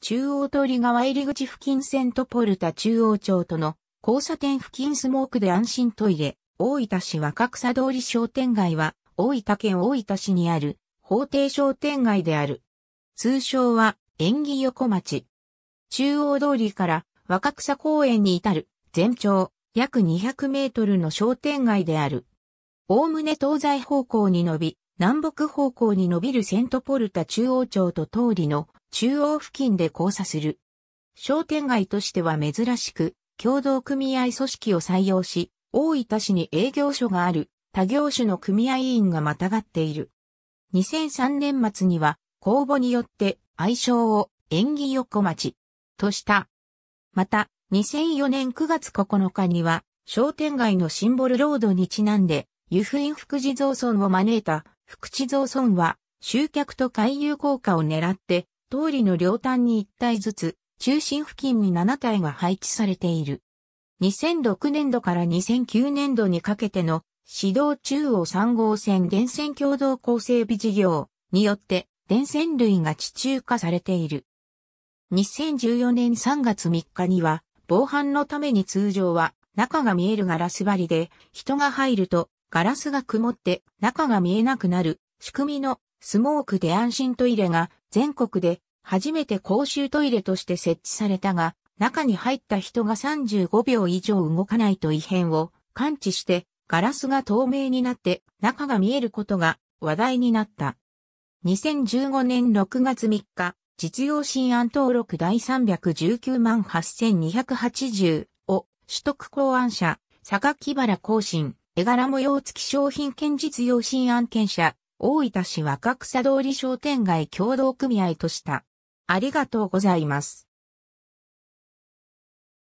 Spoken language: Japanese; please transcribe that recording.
中央通り側入り口付近セントポルタ中央町との交差点付近スモークで安心トイレ、大分市若草通り商店街は、大分県大分市にある、法定商店街である。通称は、縁起横町。中央通りから若草公園に至る、全長約200メートルの商店街である。おおむね東西方向に伸び、南北方向に伸びるセントポルタ中央町と通りの中央付近で交差する。商店街としては珍しく、共同組合組織を採用し、大分市に営業所がある、他業種の組合員がまたがっている。2003年末には、公募によって愛称を縁起横町とした。また、2004年9月9日には、商店街のシンボルロードにちなんで、湯布院福地蔵村を招いた福地蔵村は、集客と回遊効果を狙って、通りの両端に1体ずつ、中心付近に7体が配置されている。2006年度から2009年度にかけての指導中央3号線電線共同構成備事業によって電線類が地中化されている。2014年3月3日には防犯のために通常は中が見えるガラス張りで人が入るとガラスが曇って中が見えなくなる仕組みのスモークで安心トイレが全国で初めて公衆トイレとして設置されたが、中に入った人が35秒以上動かないと異変を感知してガラスが透明になって中が見えることが話題になった。2015年6月3日、実用新案登録第319万8280を取得考案者、木原更新、絵柄模様付き商品券実用新案券者、大分市若草通り商店街共同組合とした。ありがとうございます。